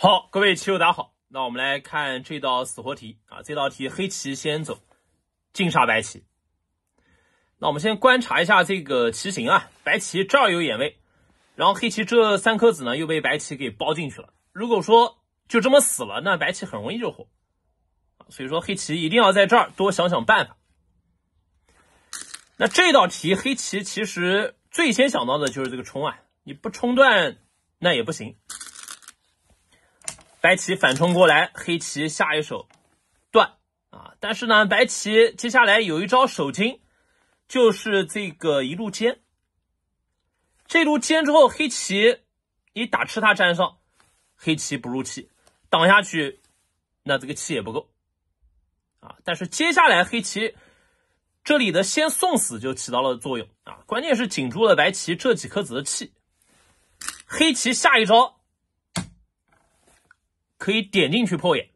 好，各位棋友，大家好。那我们来看这道死活题啊。这道题黑棋先走，进杀白棋。那我们先观察一下这个棋形啊。白棋这儿有眼位，然后黑棋这三颗子呢又被白棋给包进去了。如果说就这么死了，那白棋很容易就活。所以说黑棋一定要在这儿多想想办法。那这道题黑棋其实最先想到的就是这个冲啊，你不冲断那也不行。白棋反冲过来，黑棋下一手断啊，但是呢，白棋接下来有一招守金，就是这个一路尖。这路尖之后，黑棋一打吃，它粘上，黑棋不入气，挡下去，那这个气也不够啊。但是接下来黑棋这里的先送死就起到了作用啊，关键是紧住了白棋这几颗子的气。黑棋下一招。可以点进去破眼，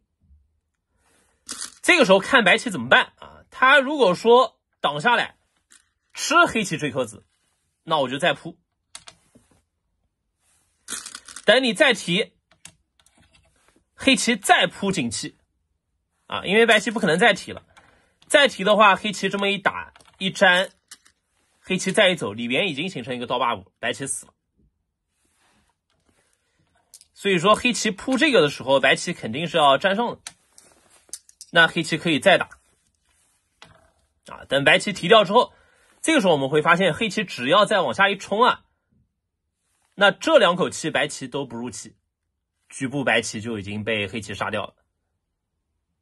这个时候看白棋怎么办啊？他如果说挡下来吃黑棋这颗子，那我就再扑。等你再提，黑棋再扑紧气啊！因为白棋不可能再提了，再提的话，黑棋这么一打一粘，黑棋再一走，里边已经形成一个刀疤五，白棋死了。所以说黑棋铺这个的时候，白棋肯定是要占上的。那黑棋可以再打，啊，等白棋提掉之后，这个时候我们会发现，黑棋只要再往下一冲啊，那这两口气白棋都不入气，局部白棋就已经被黑棋杀掉了。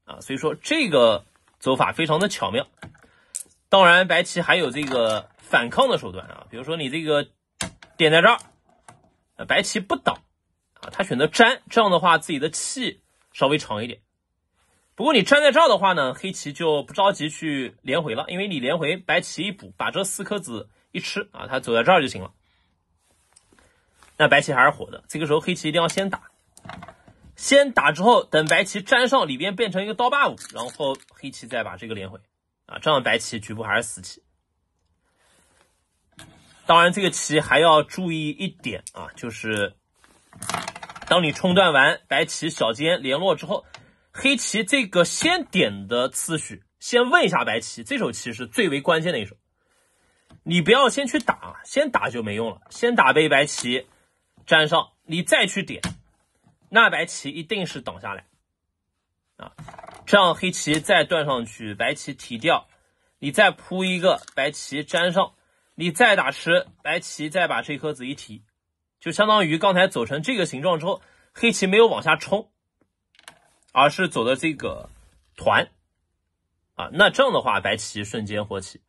啊，所以说这个走法非常的巧妙。当然，白棋还有这个反抗的手段啊，比如说你这个点在这儿，白棋不挡。啊，他选择粘这样的话，自己的气稍微长一点。不过你粘在这儿的话呢，黑棋就不着急去连回了，因为你连回白棋一补，把这四颗子一吃啊，他走在这儿就行了。那白棋还是活的。这个时候黑棋一定要先打，先打之后等白棋粘上里边变成一个刀把五，然后黑棋再把这个连回啊，这样白棋局部还是死棋。当然这个棋还要注意一点啊，就是。当你冲断完白棋小尖联络之后，黑棋这个先点的次序，先问一下白棋，这手棋是最为关键的一手，你不要先去打，先打就没用了，先打被白棋粘上，你再去点，那白棋一定是挡下来，啊，这样黑棋再断上去，白棋提掉，你再铺一个白棋粘上，你再打吃，白棋再把这颗子一提。就相当于刚才走成这个形状之后，黑棋没有往下冲，而是走的这个团，啊，那这样的话白棋瞬间活起。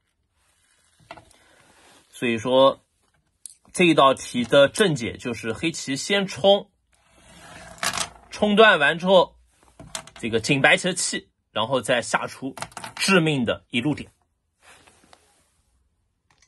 所以说，这一道题的正解就是黑棋先冲，冲断完之后，这个紧白棋的气，然后再下出致命的一路点。